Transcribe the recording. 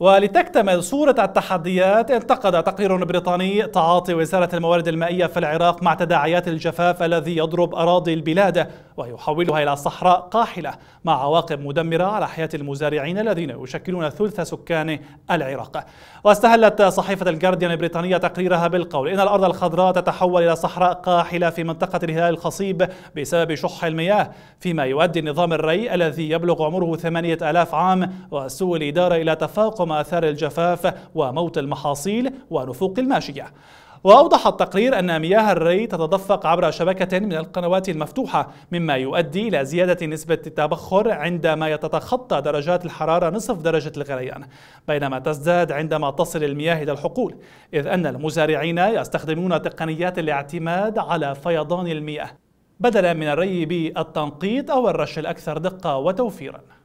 ولتكتمل صورة التحديات انتقد تقرير بريطاني تعاطي وزارة الموارد المائية في العراق مع تداعيات الجفاف الذي يضرب أراضي البلاد ويحولها إلى صحراء قاحلة مع عواقب مدمرة على حياة المزارعين الذين يشكلون ثلث سكان العراق واستهلت صحيفة الجارديان البريطانية تقريرها بالقول إن الأرض الخضراء تتحول إلى صحراء قاحلة في منطقة الهلال الخصيب بسبب شح المياه فيما يؤدي نظام الري الذي يبلغ عمره 8000 عام وسوء الإدارة إلى تفاقم آثار الجفاف وموت المحاصيل ونفوق الماشية وأوضح التقرير أن مياه الري تتدفق عبر شبكة من القنوات المفتوحة مما يؤدي إلى زيادة نسبة التبخر عندما يتتخطى درجات الحرارة نصف درجة الغليان بينما تزداد عندما تصل المياه إلى الحقول إذ أن المزارعين يستخدمون تقنيات الاعتماد على فيضان المياه بدلا من الري بالتنقيط أو الرش الأكثر دقة وتوفيراً